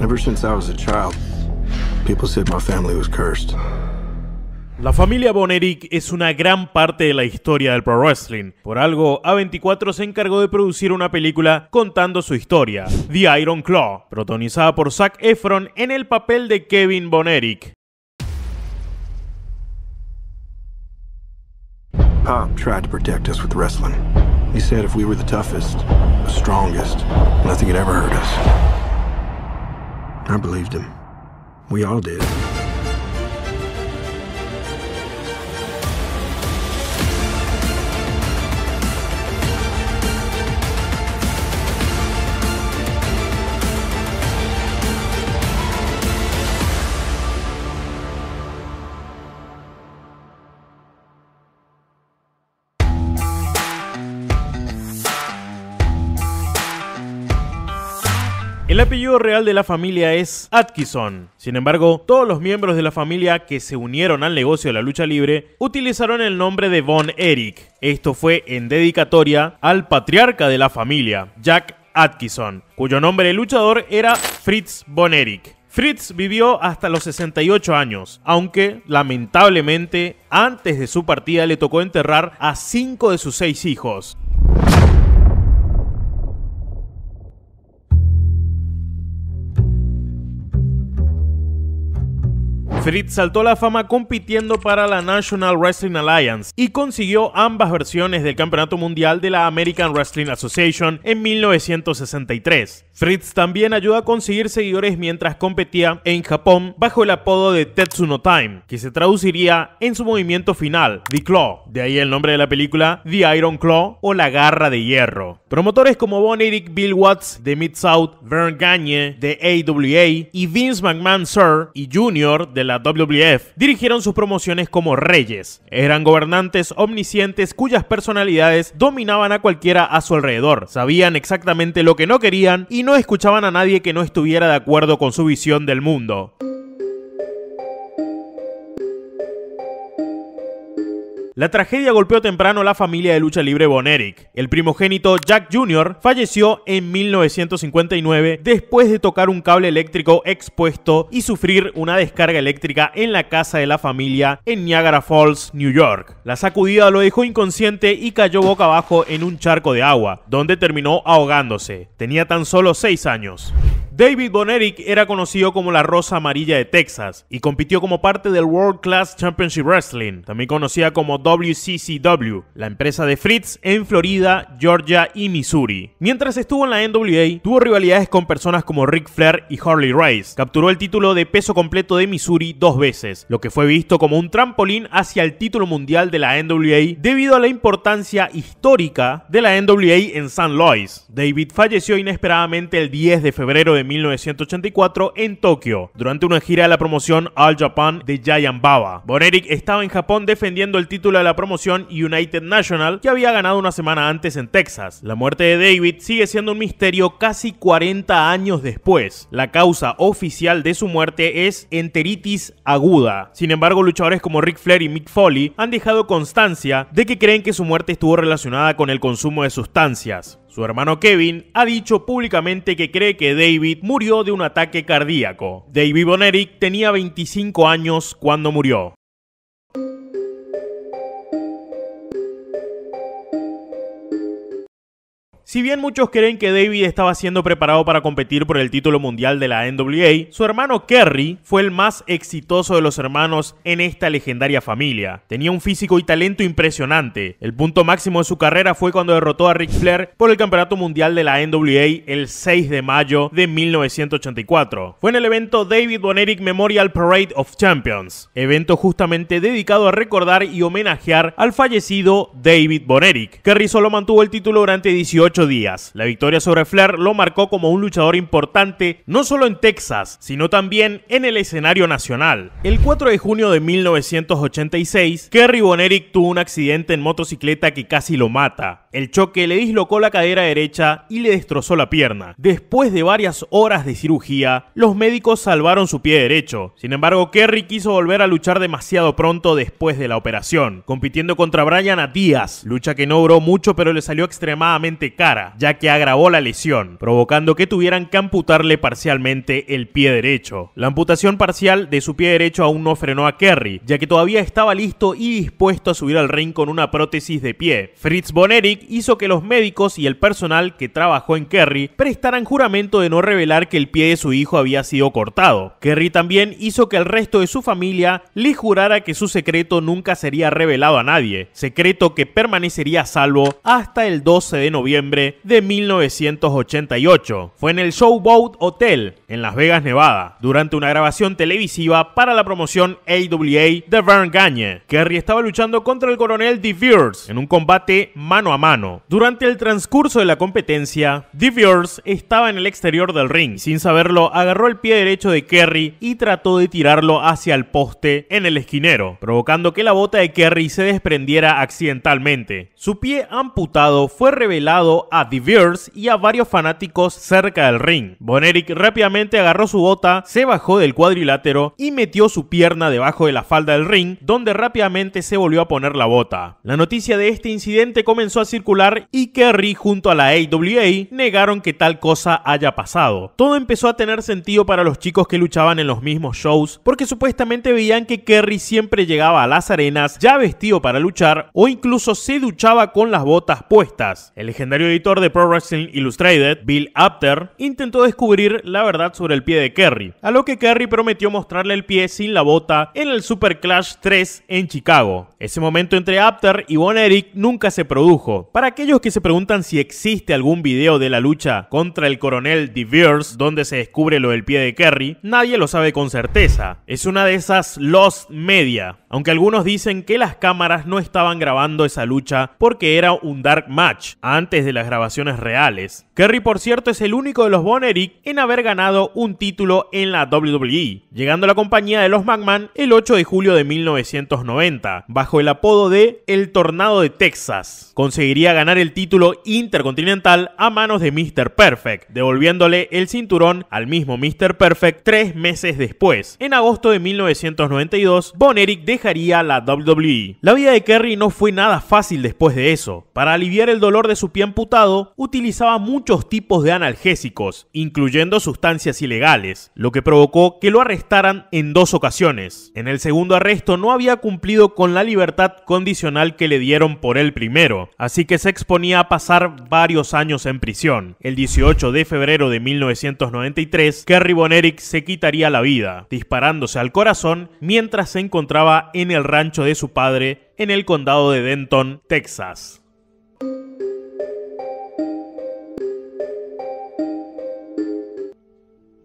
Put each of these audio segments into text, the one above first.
Ever since I was a child, people said my family was cursed. La familia Bonerick es una gran parte de la historia del pro wrestling. Por algo, A24 se encargó de producir una película contando su historia, The Iron Claw, protagonizada por Zac Efron en el papel de Kevin Bonerick. Pop tried to protect us with wrestling. He said if we were the toughest, the strongest, nothing nada ever hurt us. I believed him. We all did. El apellido real de la familia es Atkinson. Sin embargo, todos los miembros de la familia que se unieron al negocio de la lucha libre utilizaron el nombre de Von Erich. Esto fue en dedicatoria al patriarca de la familia, Jack Atkinson, cuyo nombre de luchador era Fritz Von Erich. Fritz vivió hasta los 68 años, aunque lamentablemente antes de su partida le tocó enterrar a cinco de sus seis hijos. Fritz saltó a la fama compitiendo para la National Wrestling Alliance y consiguió ambas versiones del Campeonato Mundial de la American Wrestling Association en 1963. Fritz también ayudó a conseguir seguidores mientras competía en Japón bajo el apodo de Tetsuno Time, que se traduciría en su movimiento final, The Claw, de ahí el nombre de la película The Iron Claw o La Garra de Hierro. Promotores como Von Erich, Bill Watts de Mid-South, Vern Gagne de AWA y Vince McMahon Sir y Jr. de la WWF dirigieron sus promociones como reyes. Eran gobernantes omniscientes cuyas personalidades dominaban a cualquiera a su alrededor, sabían exactamente lo que no querían y no escuchaban a nadie que no estuviera de acuerdo con su visión del mundo. La tragedia golpeó temprano a la familia de lucha libre Bonerick. El primogénito Jack Jr. falleció en 1959 después de tocar un cable eléctrico expuesto y sufrir una descarga eléctrica en la casa de la familia en Niagara Falls, New York. La sacudida lo dejó inconsciente y cayó boca abajo en un charco de agua, donde terminó ahogándose. Tenía tan solo 6 años. David Bonerick era conocido como la Rosa Amarilla de Texas y compitió como parte del World Class Championship Wrestling, también conocida como WCCW, la empresa de Fritz en Florida, Georgia y Missouri. Mientras estuvo en la NWA, tuvo rivalidades con personas como Rick Flair y Harley Rice. Capturó el título de peso completo de Missouri dos veces, lo que fue visto como un trampolín hacia el título mundial de la NWA debido a la importancia histórica de la NWA en San Louis. David falleció inesperadamente el 10 de febrero de 1984 en Tokio, durante una gira de la promoción All Japan de Giant Baba. Bonerick estaba en Japón defendiendo el título de la promoción United National que había ganado una semana antes en Texas. La muerte de David sigue siendo un misterio casi 40 años después. La causa oficial de su muerte es enteritis aguda. Sin embargo, luchadores como Rick Flair y Mick Foley han dejado constancia de que creen que su muerte estuvo relacionada con el consumo de sustancias. Su hermano Kevin ha dicho públicamente que cree que David murió de un ataque cardíaco. David Bonerick tenía 25 años cuando murió. Si bien muchos creen que David estaba siendo preparado para competir por el título mundial de la NWA, su hermano Kerry fue el más exitoso de los hermanos en esta legendaria familia. Tenía un físico y talento impresionante. El punto máximo de su carrera fue cuando derrotó a Ric Flair por el Campeonato Mundial de la NWA el 6 de mayo de 1984. Fue en el evento David Bonerick Memorial Parade of Champions, evento justamente dedicado a recordar y homenajear al fallecido David Bonerick. Kerry solo mantuvo el título durante 18 días. La victoria sobre Flair lo marcó como un luchador importante no solo en Texas, sino también en el escenario nacional. El 4 de junio de 1986, Kerry Bonerick tuvo un accidente en motocicleta que casi lo mata. El choque le dislocó la cadera derecha y le destrozó la pierna. Después de varias horas de cirugía, los médicos salvaron su pie derecho. Sin embargo, Kerry quiso volver a luchar demasiado pronto después de la operación, compitiendo contra Brian Díaz, lucha que no duró mucho pero le salió extremadamente caro ya que agravó la lesión, provocando que tuvieran que amputarle parcialmente el pie derecho. La amputación parcial de su pie derecho aún no frenó a Kerry, ya que todavía estaba listo y dispuesto a subir al ring con una prótesis de pie. Fritz Bonerick hizo que los médicos y el personal que trabajó en Kerry prestaran juramento de no revelar que el pie de su hijo había sido cortado. Kerry también hizo que el resto de su familia le jurara que su secreto nunca sería revelado a nadie, secreto que permanecería salvo hasta el 12 de noviembre de 1988. Fue en el Showboat Hotel, en Las Vegas, Nevada, durante una grabación televisiva para la promoción AWA de Vern Gagne. Kerry estaba luchando contra el coronel DeVeers en un combate mano a mano. Durante el transcurso de la competencia, DeVeers estaba en el exterior del ring. Sin saberlo, agarró el pie derecho de Kerry y trató de tirarlo hacia el poste en el esquinero, provocando que la bota de Kerry se desprendiera accidentalmente. Su pie amputado fue revelado a The y a varios fanáticos cerca del ring. Boneric rápidamente agarró su bota, se bajó del cuadrilátero y metió su pierna debajo de la falda del ring, donde rápidamente se volvió a poner la bota. La noticia de este incidente comenzó a circular y Kerry junto a la AWA negaron que tal cosa haya pasado. Todo empezó a tener sentido para los chicos que luchaban en los mismos shows, porque supuestamente veían que Kerry siempre llegaba a las arenas ya vestido para luchar o incluso se duchaba con las botas puestas. El legendario editor de Pro Wrestling Illustrated, Bill Apter, intentó descubrir la verdad sobre el pie de Kerry, a lo que Kerry prometió mostrarle el pie sin la bota en el Super Clash 3 en Chicago. Ese momento entre Apter y Von Erich nunca se produjo. Para aquellos que se preguntan si existe algún video de la lucha contra el coronel De donde se descubre lo del pie de Kerry, nadie lo sabe con certeza. Es una de esas lost media, aunque algunos dicen que las cámaras no estaban grabando esa lucha porque era un dark match antes de las grabaciones reales. Kerry, por cierto, es el único de los Bonerick en haber ganado un título en la WWE, llegando a la compañía de los McMahon el 8 de julio de 1990, bajo el apodo de El Tornado de Texas. Conseguiría ganar el título intercontinental a manos de Mr. Perfect, devolviéndole el cinturón al mismo Mr. Perfect tres meses después. En agosto de 1992, Bonerick dejaría la WWE. La vida de Kerry no fue nada fácil después de eso. Para aliviar el dolor de su pie amputado, utilizaba mucho muchos tipos de analgésicos, incluyendo sustancias ilegales, lo que provocó que lo arrestaran en dos ocasiones. En el segundo arresto no había cumplido con la libertad condicional que le dieron por el primero, así que se exponía a pasar varios años en prisión. El 18 de febrero de 1993, Kerry Bonerick se quitaría la vida, disparándose al corazón mientras se encontraba en el rancho de su padre en el condado de Denton, Texas.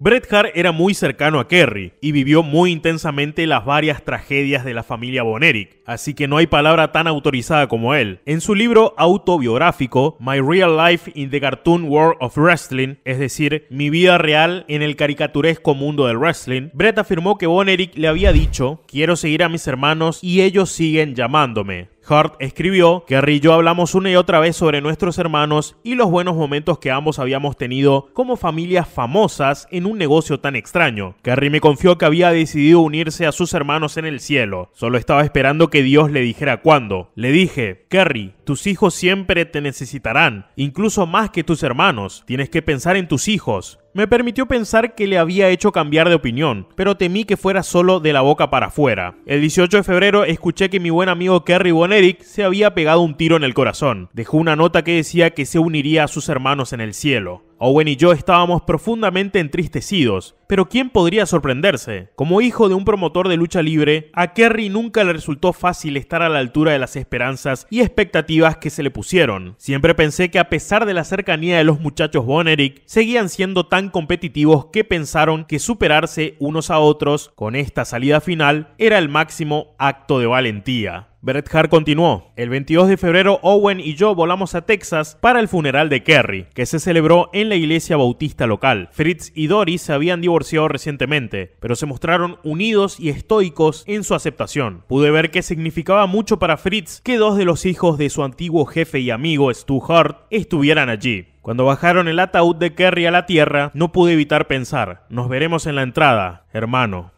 Bret Hart era muy cercano a Kerry y vivió muy intensamente las varias tragedias de la familia Bonerick, así que no hay palabra tan autorizada como él. En su libro autobiográfico, My Real Life in the Cartoon World of Wrestling, es decir, Mi vida real en el caricaturesco mundo del wrestling, Bret afirmó que Bonerick le había dicho, quiero seguir a mis hermanos y ellos siguen llamándome. Hart escribió, Kerry y yo hablamos una y otra vez sobre nuestros hermanos y los buenos momentos que ambos habíamos tenido como familias famosas en un negocio tan extraño. Kerry me confió que había decidido unirse a sus hermanos en el cielo, solo estaba esperando que Dios le dijera cuándo. Le dije, Kerry, tus hijos siempre te necesitarán, incluso más que tus hermanos, tienes que pensar en tus hijos. Me permitió pensar que le había hecho cambiar de opinión, pero temí que fuera solo de la boca para afuera. El 18 de febrero escuché que mi buen amigo Kerry Bonerick se había pegado un tiro en el corazón. Dejó una nota que decía que se uniría a sus hermanos en el cielo. Owen y yo estábamos profundamente entristecidos, pero ¿quién podría sorprenderse? Como hijo de un promotor de lucha libre, a Kerry nunca le resultó fácil estar a la altura de las esperanzas y expectativas que se le pusieron. Siempre pensé que a pesar de la cercanía de los muchachos Bonerick, seguían siendo tan competitivos que pensaron que superarse unos a otros con esta salida final era el máximo acto de valentía. Bret Hart continuó, el 22 de febrero Owen y yo volamos a Texas para el funeral de Kerry, que se celebró en la iglesia bautista local. Fritz y Doris se habían divorciado recientemente, pero se mostraron unidos y estoicos en su aceptación. Pude ver que significaba mucho para Fritz que dos de los hijos de su antiguo jefe y amigo Stu Hart estuvieran allí. Cuando bajaron el ataúd de Kerry a la tierra, no pude evitar pensar, nos veremos en la entrada, hermano.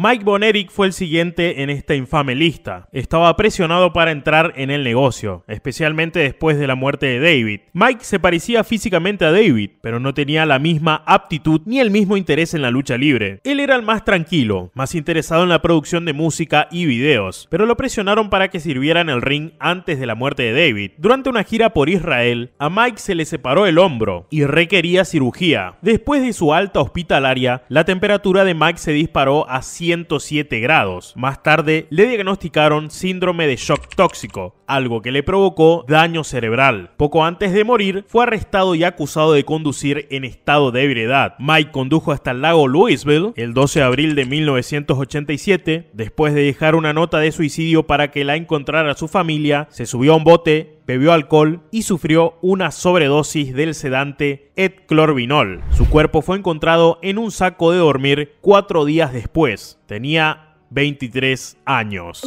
Mike Boneric fue el siguiente en esta infame lista. Estaba presionado para entrar en el negocio, especialmente después de la muerte de David. Mike se parecía físicamente a David, pero no tenía la misma aptitud ni el mismo interés en la lucha libre. Él era el más tranquilo, más interesado en la producción de música y videos, pero lo presionaron para que sirviera en el ring antes de la muerte de David. Durante una gira por Israel, a Mike se le separó el hombro y requería cirugía. Después de su alta hospitalaria, la temperatura de Mike se disparó a 100 107 grados. Más tarde le diagnosticaron síndrome de shock tóxico, algo que le provocó daño cerebral. Poco antes de morir, fue arrestado y acusado de conducir en estado de ebriedad. Mike condujo hasta el lago Louisville el 12 de abril de 1987. Después de dejar una nota de suicidio para que la encontrara su familia, se subió a un bote bebió alcohol y sufrió una sobredosis del sedante etclorvinol. Su cuerpo fue encontrado en un saco de dormir cuatro días después. Tenía 23 años.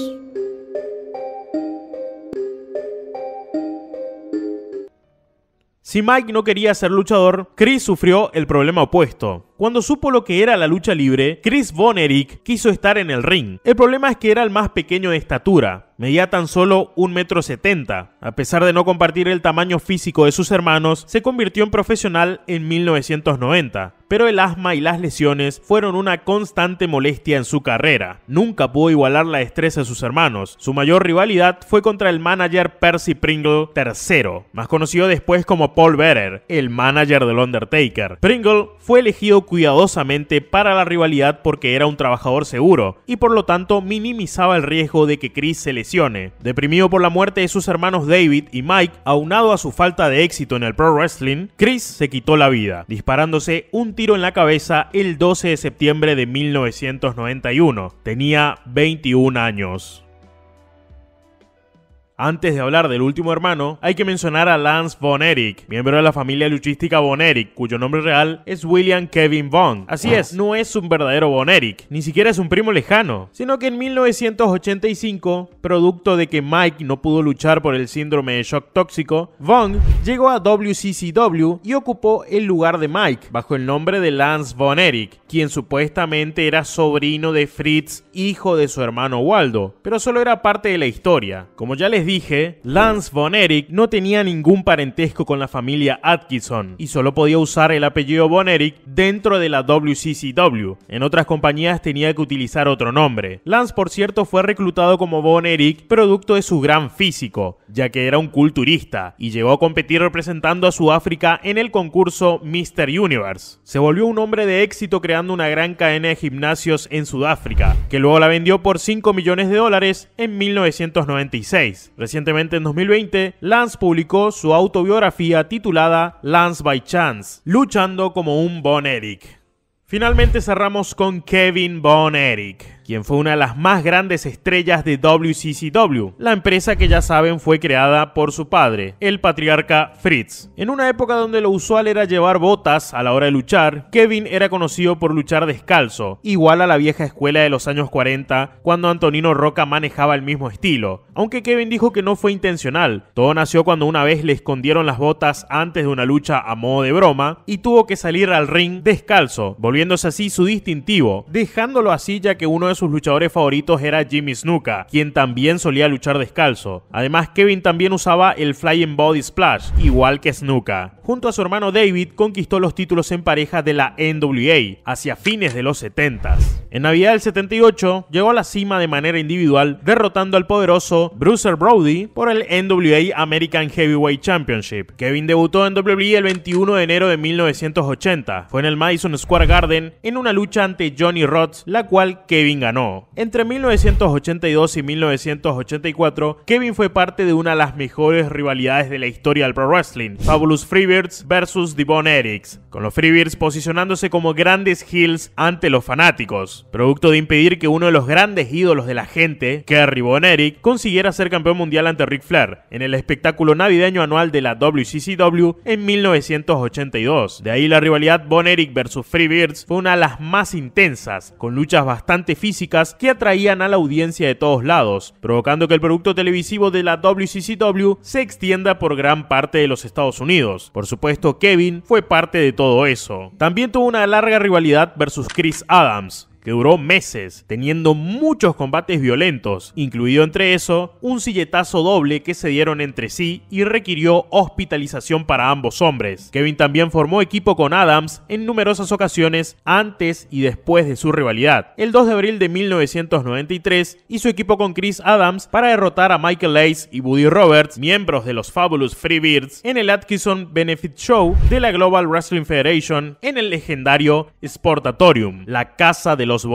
Si Mike no quería ser luchador, Chris sufrió el problema opuesto. Cuando supo lo que era la lucha libre, Chris Von Erich quiso estar en el ring. El problema es que era el más pequeño de estatura, medía tan solo 1,70m. A pesar de no compartir el tamaño físico de sus hermanos, se convirtió en profesional en 1990, pero el asma y las lesiones fueron una constante molestia en su carrera. Nunca pudo igualar la destreza de sus hermanos. Su mayor rivalidad fue contra el manager Percy Pringle III, más conocido después como Paul Bearer, el manager del Undertaker. Pringle fue elegido cuidadosamente para la rivalidad porque era un trabajador seguro y por lo tanto minimizaba el riesgo de que Chris se lesione. Deprimido por la muerte de sus hermanos David y Mike, aunado a su falta de éxito en el pro wrestling, Chris se quitó la vida, disparándose un tiro en la cabeza el 12 de septiembre de 1991. Tenía 21 años. Antes de hablar del último hermano, hay que mencionar a Lance Von Erich, miembro de la familia luchística Von Erich, cuyo nombre real es William Kevin Von. Así es, no es un verdadero Von Erich, ni siquiera es un primo lejano, sino que en 1985, producto de que Mike no pudo luchar por el síndrome de shock tóxico, Von llegó a WCCW y ocupó el lugar de Mike, bajo el nombre de Lance Von Erich, quien supuestamente era sobrino de Fritz, hijo de su hermano Waldo, pero solo era parte de la historia. Como ya les dije, dije, Lance von Erich no tenía ningún parentesco con la familia Atkinson y solo podía usar el apellido von Erich dentro de la WCCW. En otras compañías tenía que utilizar otro nombre. Lance, por cierto, fue reclutado como von Erich producto de su gran físico, ya que era un culturista y llegó a competir representando a Sudáfrica en el concurso Mr. Universe. Se volvió un hombre de éxito creando una gran cadena de gimnasios en Sudáfrica, que luego la vendió por 5 millones de dólares en 1996. Recientemente, en 2020, Lance publicó su autobiografía titulada Lance by Chance, luchando como un Bon Eric. Finalmente cerramos con Kevin Bon Eric quien fue una de las más grandes estrellas de WCCW. La empresa que ya saben fue creada por su padre, el patriarca Fritz. En una época donde lo usual era llevar botas a la hora de luchar, Kevin era conocido por luchar descalzo, igual a la vieja escuela de los años 40, cuando Antonino Roca manejaba el mismo estilo. Aunque Kevin dijo que no fue intencional, todo nació cuando una vez le escondieron las botas antes de una lucha a modo de broma y tuvo que salir al ring descalzo, volviéndose así su distintivo, dejándolo así ya que uno sus luchadores favoritos era Jimmy Snuka, quien también solía luchar descalzo. Además, Kevin también usaba el Flying Body Splash, igual que Snuka. Junto a su hermano David, conquistó los títulos en pareja de la NWA hacia fines de los 70 s En Navidad del 78, llegó a la cima de manera individual, derrotando al poderoso Bruiser Brody por el NWA American Heavyweight Championship. Kevin debutó en WWE el 21 de enero de 1980. Fue en el Madison Square Garden en una lucha ante Johnny Rods, la cual Kevin ganó. Entre 1982 y 1984, Kevin fue parte de una de las mejores rivalidades de la historia del pro wrestling, Fabulous Freebirds versus Devon Erics, con los Freebirds posicionándose como grandes heels ante los fanáticos, producto de impedir que uno de los grandes ídolos de la gente, Kerry Von Eric, consiguiera ser campeón mundial ante Ric Flair en el espectáculo navideño anual de la WCCW en 1982. De ahí la rivalidad Von Eric versus Freebirds fue una de las más intensas, con luchas bastante físicas que atraían a la audiencia de todos lados, provocando que el producto televisivo de la WCCW se extienda por gran parte de los Estados Unidos. Por supuesto, Kevin fue parte de todo eso. También tuvo una larga rivalidad versus Chris Adams, que duró meses, teniendo muchos combates violentos, incluido entre eso un silletazo doble que se dieron entre sí y requirió hospitalización para ambos hombres. Kevin también formó equipo con Adams en numerosas ocasiones antes y después de su rivalidad. El 2 de abril de 1993 hizo equipo con Chris Adams para derrotar a Michael Ace y Buddy Roberts, miembros de los Fabulous Freebirds, en el Atkinson Benefit Show de la Global Wrestling Federation en el legendario Sportatorium, la casa de los los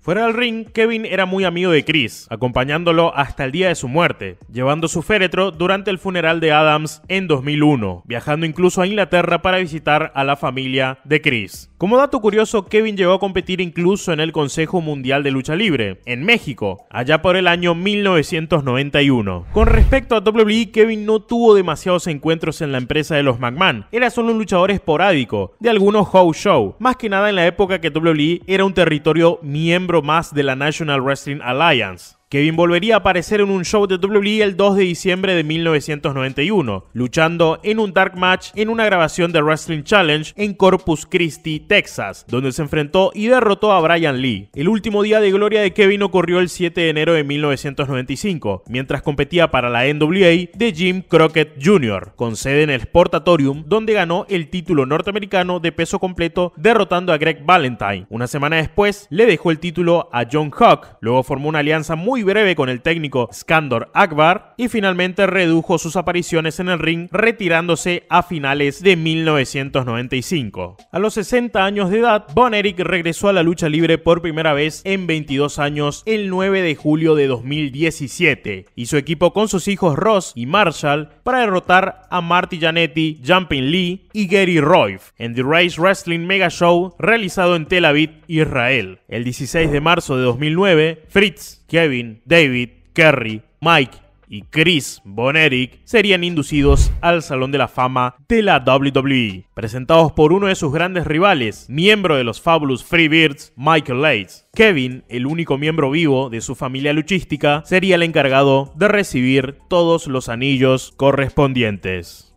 Fuera del ring, Kevin era muy amigo de Chris, acompañándolo hasta el día de su muerte, llevando su féretro durante el funeral de Adams en 2001, viajando incluso a Inglaterra para visitar a la familia de Chris. Como dato curioso, Kevin llegó a competir incluso en el Consejo Mundial de Lucha Libre, en México, allá por el año 1991. Con respecto a WWE, Kevin no tuvo demasiados encuentros en la empresa de los McMahon, era solo un luchador esporádico, de algunos house show, más que nada en la época que WWE era un territorio miembro más de la National Wrestling Alliance. Kevin volvería a aparecer en un show de WWE el 2 de diciembre de 1991, luchando en un dark match en una grabación de Wrestling Challenge en Corpus Christi, Texas, donde se enfrentó y derrotó a Brian Lee. El último día de gloria de Kevin ocurrió el 7 de enero de 1995, mientras competía para la NWA de Jim Crockett Jr., con sede en el Sportatorium, donde ganó el título norteamericano de peso completo derrotando a Greg Valentine. Una semana después le dejó el título a John Hawk, luego formó una alianza muy breve con el técnico Skandor Akbar y finalmente redujo sus apariciones en el ring retirándose a finales de 1995. A los 60 años de edad, Von Erich regresó a la lucha libre por primera vez en 22 años el 9 de julio de 2017 y su equipo con sus hijos Ross y Marshall para derrotar a Marty Janetti, Jumping Lee y Gary Royf en The Race Wrestling Mega Show realizado en Tel Aviv, Israel. El 16 de marzo de 2009, Fritz Kevin, David, Kerry, Mike y Chris Bonerick serían inducidos al Salón de la Fama de la WWE, presentados por uno de sus grandes rivales, miembro de los Fabulous Freebirds, Michael Leitz. Kevin, el único miembro vivo de su familia luchística, sería el encargado de recibir todos los anillos correspondientes.